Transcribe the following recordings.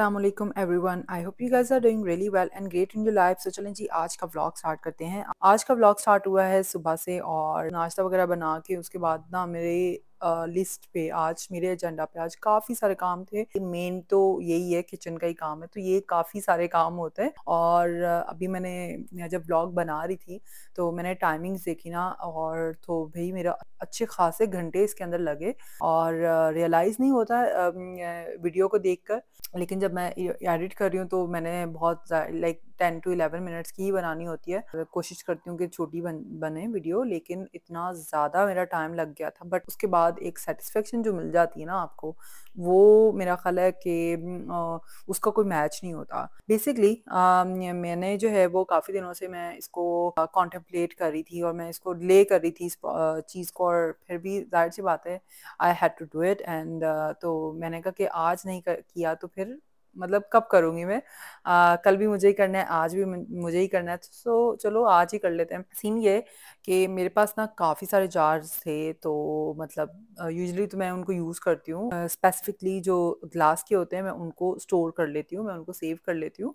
Aslam everyone I hope you guys are doing really well and great in you life so चलें जी आज का blog start करते हैं आज का ब्लॉग स्टार्ट हुआ है सुबह से और नाश्ता वगैरह बना के उसके बाद ना मेरे लिस्ट पे आज मेरे एजेंडा पे आज काफ़ी सारे काम थे मेन तो यही है किचन का ही काम है तो ये काफ़ी सारे काम होते हैं और अभी मैंने जब ब्लॉग बना रही थी तो मैंने टाइमिंग देखी ना और तो भाई मेरा अच्छे खासे घंटे इसके अंदर लगे और रियलाइज़ नहीं होता वीडियो को देख कर लेकिन जब मैं एडिट कर रही हूँ तो मैंने बहुत like ten to eleven minutes की ही बनानी होती है कोशिश करती हूँ कि छोटी बन, बने वीडियो लेकिन इतना ज़्यादा मेरा टाइम लग गया था बट उसके बाद एक सेटिस्फेक्शन जो मिल जाती है ना आपको वो मेरा ख्याल है कि उसका कोई मैच नहीं होता बेसिकली मैंने जो है वो काफ़ी दिनों से मैं इसको कॉन्टम्पलेट कर रही थी और मैं इसको ले कर रही थी इस चीज़ को और फिर भी जाहिर सी बात है I had to do it and तो मैंने कहा कि आज नहीं कर, किया तो फिर मतलब कब करूंगी मैं आ, कल भी मुझे ही करना है आज भी मुझे ही करना है सो चलो आज ही कर लेते हैं सीन ये कि मेरे पास ना काफ़ी सारे जार्स थे तो मतलब यूजली तो मैं उनको यूज़ करती हूँ स्पेसिफिकली जो ग्लास के होते हैं मैं उनको स्टोर कर लेती हूँ मैं उनको सेव कर लेती हूँ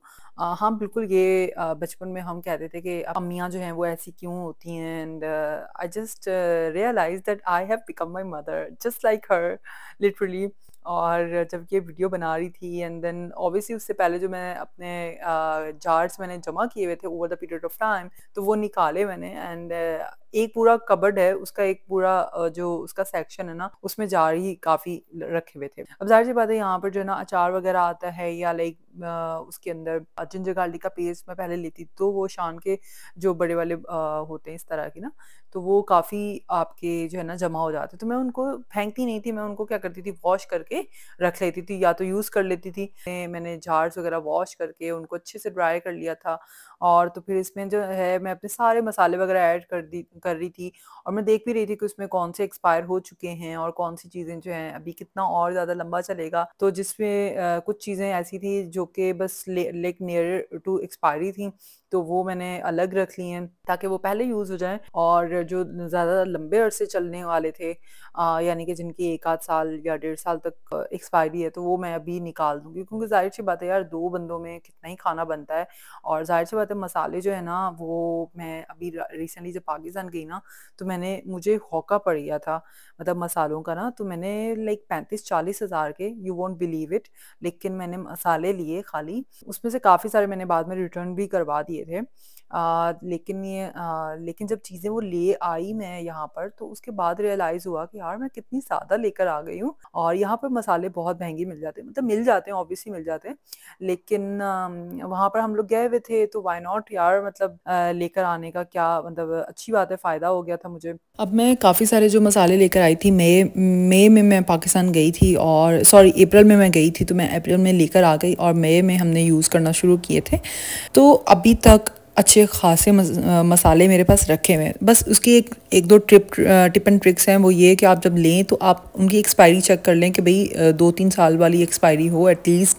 हाँ बिल्कुल ये बचपन में हम कहते थे कि अम्मियाँ जो हैं वो ऐसी क्यों होती हैं and I just realize that I have become my mother just like her literally और जब ये वीडियो बना रही थी एंड देन ऑब्वियसली उससे पहले जो मैं अपने जार्स uh, मैंने जमा किए हुए थे over the period of time तो वो निकाले मैंने एंड एक पूरा कबर्ड है उसका एक पूरा जो उसका सेक्शन है ना उसमें जार ही काफी रखे हुए थे अब जाहिर सी बात है यहाँ पर जो है ना अचार वगैरह आता है या लाइक उसके अंदर जिंजर गार्लिक का पेस्ट मैं पहले लेती तो वो शान के जो बड़े वाले होते हैं इस तरह के ना तो वो काफ़ी आपके जो है ना जमा हो जाते तो मैं उनको फेंकती नहीं थी मैं उनको क्या करती थी वॉश करके रख लेती थी या तो यूज़ कर लेती थी मैंने झार्स वगैरह वॉश करके उनको अच्छे से ड्राई कर लिया था और तो फिर इसमें जो है मैं अपने सारे मसाले वगैरह ऐड कर दी कर रही थी और मैं देख भी रही थी कि उसमें कौन से एक्सपायर हो चुके हैं और कौन सी चीज़ें जो हैं अभी कितना और ज़्यादा लंबा चलेगा तो जिसमें कुछ चीज़ें ऐसी थी जो कि बस लाइक नियर टू एक्सपायरी थी तो वो मैंने अलग रख ली हैं ताकि वो पहले यूज़ हो जाएं और जो ज़्यादा लंबे अरसे चलने वाले थे यानी कि जिनकी एक आध साल या डेढ़ साल तक एक्सपायरी है तो वो मैं अभी निकाल दूँगी क्योंकि जाहिर सी बात है यार दो बंदों में कितना ही खाना बनता है और जाहिर सी बात है मसाले जो है ना वो मैं अभी रिसेंटली जब पाकिस्तान पाकिस्तान गई ना तो मैंने मुझे हौका पड़ गया था मतलब मसालों का ना तो मैंने लाइक पैंतीस चालीस हज़ार के यू वॉन्ट बिलीव इट लेकिन मैंने मसाले लिए खाली उसमें से काफ़ी सारे मैंने बाद में रिटर्न भी करवा दिए थे आ, लेकिन ये आ, लेकिन जब चीज़ें वो ले आई मैं यहाँ पर तो उसके बाद रियलाइज़ हुआ कि यार मैं कितनी ज़्यादा लेकर आ गई हूँ और यहाँ पर मसाले बहुत महंगे मिल जाते हैं मतलब मिल जाते हैं ऑब्वियसली मिल जाते हैं लेकिन वहाँ पर हम लोग गए हुए थे तो वाई नॉट यार मतलब लेकर आने का क्या मतलब अच्छी बात है फ़ायदा हो गया था मुझे अब मैं काफ़ी सारे जो मसाले लेकर आई थी मई मई में मैं पाकिस्तान गई थी और सॉरी अप्रैल में मैं गई थी तो मैं अप्रैल में लेकर आ गई और मई में हमने यूज़ करना शुरू किए थे तो अभी तक अच्छे खासे मसाले मेरे पास रखे हुए हैं बस उसकी एक एक दो ट्रिप टिप एंड ट्रिक्स हैं वो ये कि आप जब लें तो आप उनकी एक्सपायरी चेक कर लें कि भाई दो तीन साल वाली एक्सपायरी हो एटलीस्ट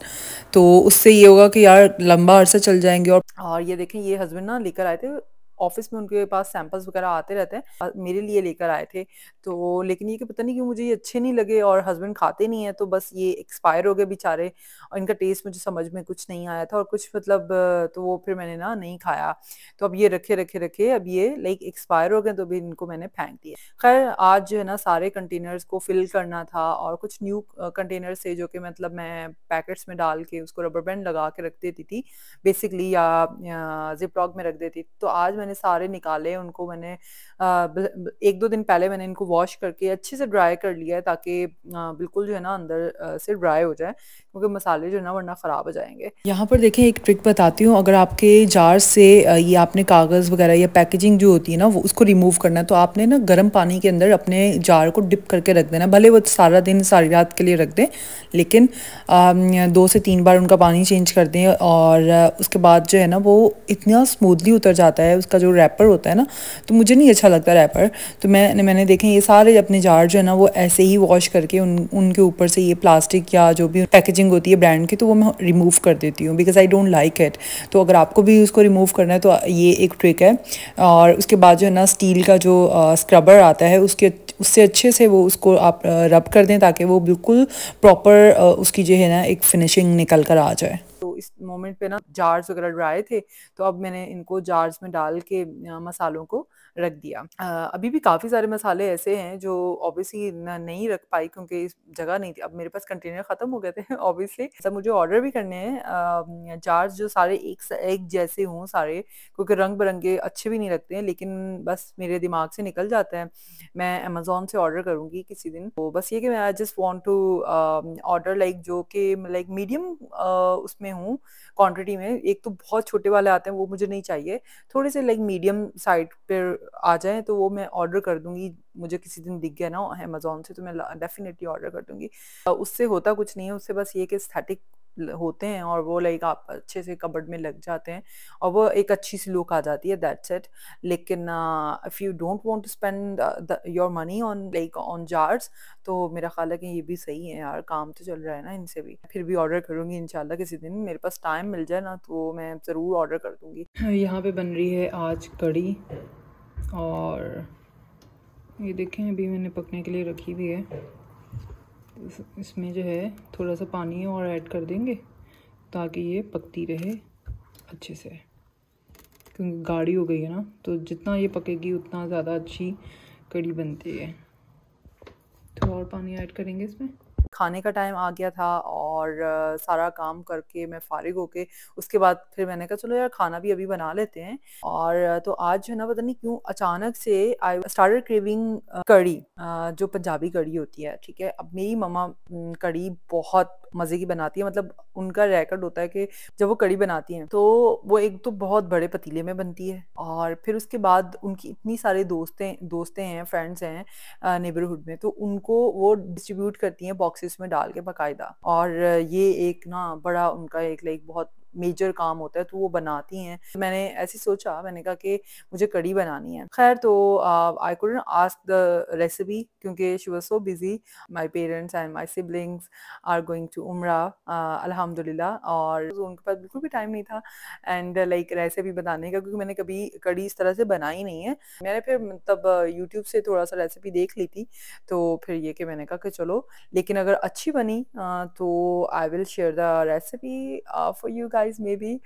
तो उससे ये होगा कि यार लंबा अरसा चल जाएंगे और, और ये देखें ये हस्बैंड ना लेकर आए थे ऑफिस में उनके पास सैंपल्स वगैरह आते रहते हैं मेरे लिए लेकर आए थे तो लेकिन ये कि पता नहीं क्यों मुझे ये अच्छे नहीं लगे और हस्बैंड खाते नहीं है तो बस ये एक्सपायर हो गए बेचारे और इनका टेस्ट मुझे समझ में कुछ नहीं आया था और कुछ मतलब तो वो फिर मैंने ना नहीं खाया तो अब ये रखे रखे रखे अब ये लाइक एक्सपायर हो गए तो भी इनको मैंने फेंक दिया खैर आज जो है ना सारे कंटेनर्स को फिल करना था और कुछ न्यू कंटेनर थे जो कि मतलब मैं पैकेट्स में डाल के उसको रबर बैंड लगा के रख देती थी बेसिकली या, जिप टॉक में रख देती तो आज मैंने मैंने सारे निकाले उनको मैंने एक दो दिन पहले मैंने इनको वॉश करके अच्छे से ड्राई कर लिया है ताकि बिल्कुल जो है ना अंदर से ड्राई हो जाए क्योंकि मसाले जो है ना वरना ख़राब हो जाएंगे यहाँ पर देखें एक ट्रिक बताती हूँ अगर आपके जार से ये आपने कागज़ वगैरह या पैकेजिंग जो होती है ना वो उसको रिमूव करना है तो आपने ना गर्म पानी के अंदर अपने जार को डिप करके रख देना भले वो सारा दिन सारी रात के लिए रख दें लेकिन दो से तीन बार उनका पानी चेंज कर दें और उसके बाद जो है ना वो इतना स्मूथली उतर जाता है उसका का जो रैपर होता है ना तो मुझे नहीं अच्छा लगता रैपर तो मैंने मैंने देखे ये सारे अपने जार जो है ना वो ऐसे ही वॉश करके उन उनके ऊपर से ये प्लास्टिक या जो भी पैकेजिंग होती है ब्रांड की तो वो मैं रिमूव कर देती हूँ because I don't like it तो अगर आपको भी उसको रिमूव करना है तो ये एक ट्रिक है और उसके बाद जो है ना स्टील का जो स्क्रबर आता है उसके उससे अच्छे से वो उसको आप रब कर दें ताकि वो बिल्कुल प्रॉपर उसकी जो है ना एक फिनिशिंग निकल कर आ जाए तो इस मोमेंट पे ना जार्स वगैरह ड्राए थे तो अब मैंने इनको जार्स में डाल के मसालों को रख दिया अभी भी काफ़ी सारे मसाले ऐसे हैं जो ऑब्वियसली नहीं रख पाई क्योंकि इस जगह नहीं थी अब मेरे पास कंटेनर ख़त्म हो गए थे ऑब्वियसली सब मुझे ऑर्डर भी करने हैं जार्स जो सारे एक एक जैसे हों सारे क्योंकि रंग बिरंगे अच्छे भी नहीं लगते हैं लेकिन बस मेरे दिमाग से निकल जाता है मैं अमेजोन से ऑर्डर करूँगी किसी दिन तो बस ये कि मैं I just want to order like जो कि लाइक मीडियम उसमें में हूँ क्वांटिटी में एक तो बहुत छोटे वाले आते हैं वो मुझे नहीं चाहिए थोड़े से लाइक मीडियम साइड पर आ जाए तो वो मैं ऑर्डर कर दूंगी मुझे किसी दिन दिख गया ना अमेजोन से तो मैं डेफिनेटली ऑर्डर कर दूंगी उससे होता कुछ नहीं है उससे बस ये कि स्थेटिक होते हैं और वो लाइक आप अच्छे से कबर्ड में लग जाते हैं और वो एक अच्छी सी लुक आ जाती है दैट्स इट लेकिन if you don't want to spend your money on like on jars तो मेरा ख्याल है कि ये भी सही है यार काम तो चल रहा है ना इनसे भी फिर भी ऑर्डर करूँगी इनशाला किसी दिन मेरे पास टाइम मिल जाए ना तो मैं ज़रूर ऑर्डर कर दूँगी यहाँ पर बन रही है आज कड़ी और ये देखें अभी मैंने पकने के लिए रखी हुई है इसमें जो है थोड़ा सा पानी और ऐड कर देंगे ताकि ये पकती रहे अच्छे से क्योंकि गाढ़ी हो गई है ना तो जितना ये पकेगी उतना ज़्यादा अच्छी कड़ी बनती है थोड़ा तो और पानी ऐड करेंगे इसमें खाने का टाइम आ गया था और सारा काम करके मैं फारिग होके उसके बाद फिर मैंने कहा चलो यार खाना भी अभी बना लेते हैं और तो आज जो है ना पता नहीं क्यों अचानक से आई स्टार्टेड क्रेविंग कड़ी जो पंजाबी कड़ी होती है ठीक है अब मेरी ममा कड़ी बहुत मज़े की बनाती है मतलब उनका रेकर्ड होता है कि जब वो कड़ी बनाती हैं तो वो एक तो बहुत बड़े पतीले में बनती है और फिर उसके बाद उनकी इतनी सारे दोस्तें दोस्तें हैं फ्रेंड्स हैं नेबरहुड में तो उनको वो डिस्ट्रीब्यूट करती हैं बॉक्सेस इसमें डाल के बकायदा और ये एक ना बड़ा उनका एक लाइक बहुत मेजर काम होता है तो वो बनाती हैं मैंने ऐसे सोचा मैंने कहा कि मुझे कड़ी बनानी है खैर तो I couldn't ask the recipe क्योंकि she was so busy my parents and my siblings are going to उम्र अलहमदिल्ला और तो उनके पास बिल्कुल भी टाइम नहीं था एंड लाइक रेसिपी बनाने का क्योंकि मैंने कभी कड़ी इस तरह से बनाई नहीं है मैंने फिर मतलब यूट्यूब से थोड़ा सा रेसिपी देख ली थी तो फिर ये कि मैंने कहा कि चलो लेकिन अगर अच्छी बनी तो I will share the recipe for you guys maybe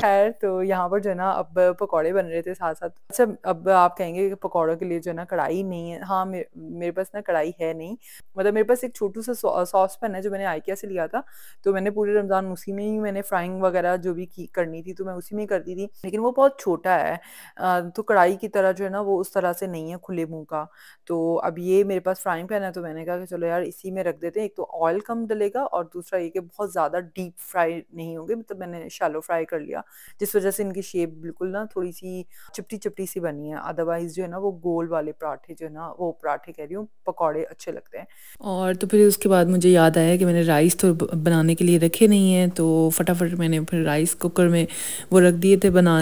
खैर तो यहाँ पर जो है ना अब पकौड़े बन रहे थे साथ साथ अच्छा अब आप कहेंगे कि पकौड़ों के लिए जो है ना कढ़ाई नहीं है हाँ मेरे, मेरे पास ना कढ़ाई है नहीं मतलब मेरे पास एक छोटू सा सॉस पैन है जो मैंने आइकिया से लिया था तो मैंने पूरे रमज़ान उसी में ही मैंने फ्राइंग वगैरह जो भी की करनी थी तो मैं उसी में करती थी लेकिन वो बहुत छोटा है तो कढ़ाई की तरह जो है ना वो उस तरह से नहीं है खुले मुँह का तो अब ये मेरे पास फ्राइंग पैन है तो मैंने कहा कि चलो यार इसी में रख देते हैं एक तो ऑयल कम डलेगा और दूसरा ये कि बहुत ज़्यादा डीप फ्राई नहीं होंगे मतलब मैंने शैलो फ्राई कर लिया जिस वजह से इनकी शेप बिल्कुल ना थोड़ी सी चिपटी चिपटी सी बनी है अदरवाइज जो है ना वो गोल वाले पराठे जो है ना वो पराठे कह रही हूँ पकौड़े अच्छे लगते हैं और तो फिर उसके बाद मुझे याद आया कि मैंने राइस तो बनाने के लिए रखे नहीं है तो फटाफट मैंने फिर राइस कुकर में वो रख दिए थे बना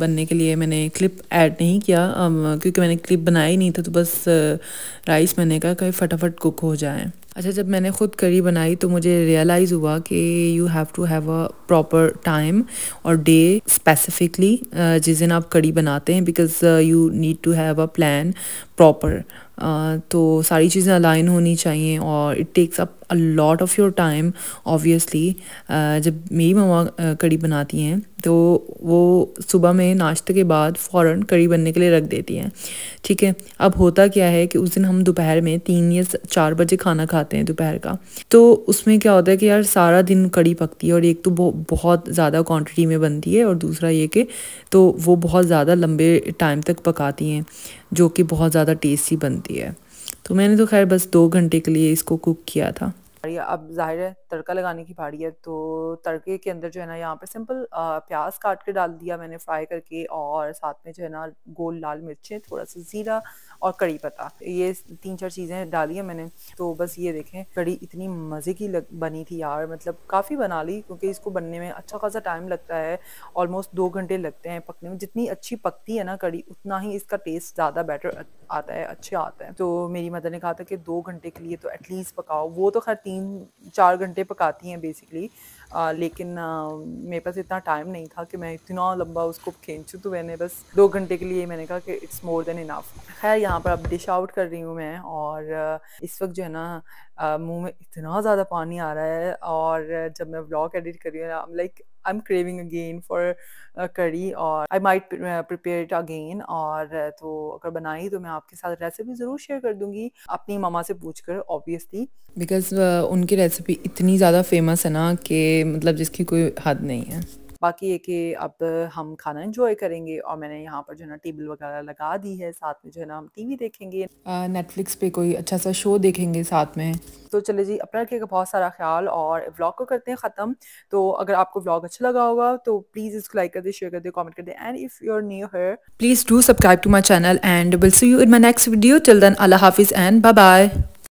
बनने के लिए मैंने क्लिप ऐड नहीं किया क्योंकि मैंने क्लिप बनाया ही नहीं था तो बस राइस मैंने कहा कि फटाफट कुक हो जाए अच्छा जब मैंने ख़ुद करी बनाई तो मुझे रियलाइज़ हुआ कि you have to have a proper time और डे स्पेसिफिकली जिस दिन आप कड़ी बनाते हैं because you need to have a plan proper तो सारी चीज़ें अलाइन होनी चाहिए और it takes up a lot of your time obviously जब मेरी ममा कड़ी बनाती हैं तो वो सुबह में नाश्ते के बाद फ़ौर कड़ी बनने के लिए रख देती हैं ठीक है अब होता क्या है कि उस दिन हम दोपहर में तीन या चार बजे खाना खाते हैं दोपहर का तो उसमें क्या होता है कि यार सारा दिन कड़ी पकती है और एक तो बहुत ज़्यादा क्वान्टिटी में बनती है और दूसरा ये कि तो वो बहुत ज़्यादा लंबे टाइम तक पकाती हैं जो कि बहुत ज़्यादा टेस्टी बनती होती है तो मैंने तो खैर बस दो घंटे के लिए इसको कुक किया था अब जाहिर है तड़का लगाने की भाड़ी है तो तड़के के अंदर जो है ना यहाँ पर सिंपल प्याज काट के डाल दिया मैंने फ्राई करके और साथ में जो है ना गोल लाल मिर्चें थोड़ा सा ज़ीरा और कड़ी पत्ता ये तीन चार चीज़ें डाली है मैंने तो बस ये देखें कड़ी इतनी मज़े की लग बनी थी यार मतलब काफ़ी बना ली क्योंकि इसको बनने में अच्छा खासा टाइम लगता है ऑलमोस्ट दो घंटे लगते हैं पकने में जितनी अच्छी पकती है ना कड़ी उतना ही इसका टेस्ट ज़्यादा बेटर आता है अच्छा आता है तो मेरी मदर ने कहा था कि दो घंटे के लिए तो एटलीस्ट पकाओ वो तो खैर तीन चार घंटे पकाती हैं बेसिकली आ, लेकिन आ, मेरे पास इतना टाइम नहीं था कि मैं इतना लंबा उसको खींचूँ तो मैंने बस दो घंटे के लिए मैंने कहा कि इट्स मोर देन इनाफ खैर यहाँ पर अब डिश आउट कर रही हूँ मैं और इस वक्त जो है ना मुँह में इतना ज़्यादा पानी आ रहा है और जब मैं ब्लॉग एडिट कर रही हूँ like I am craving again for curry और I might prepare it again और तो अगर बनाई तो मैं आपके साथ रेसिपी ज़रूर शेयर कर दूँगी अपनी मामा से पूछ कर ऑब्वियसली बिकॉज uh, उनकी रेसिपी इतनी ज़्यादा फेमस है ना कि मतलब जिसकी कोई हद नहीं है बाकी ये कि अब हम खाना इंजॉय करेंगे और मैंने यहाँ पर जो है ना टेबल वगैरह लगा दी है साथ में जो है ना हम टीवी देखेंगे नेटफ्लिक्स पे कोई अच्छा सा शो देखेंगे साथ में तो चले जी अपना रखिएगा बहुत सारा ख्याल और व्लॉग को करते हैं ख़त्म तो अगर आपको व्लॉग अच्छा लगा होगा तो प्लीज़ इसको लाइक कर दे शेयर कर दे कॉमेंट कर दे and if you are new here please do subscribe to my channel and will see you in my next video children अल्लाह हाफिज़ एंड बाय